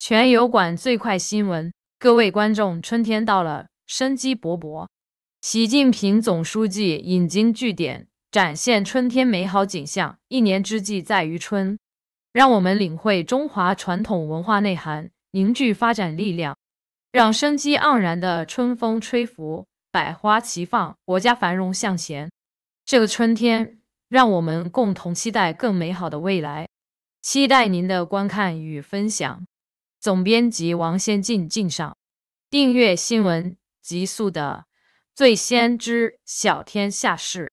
全油管最快新闻，各位观众，春天到了，生机勃勃。习近平总书记引经据典，展现春天美好景象。一年之计在于春，让我们领会中华传统文化内涵，凝聚发展力量，让生机盎然的春风吹拂，百花齐放，国家繁荣向前。这个春天，让我们共同期待更美好的未来。期待您的观看与分享。总编辑王先进敬上，订阅新闻极速的，最先知晓天下事。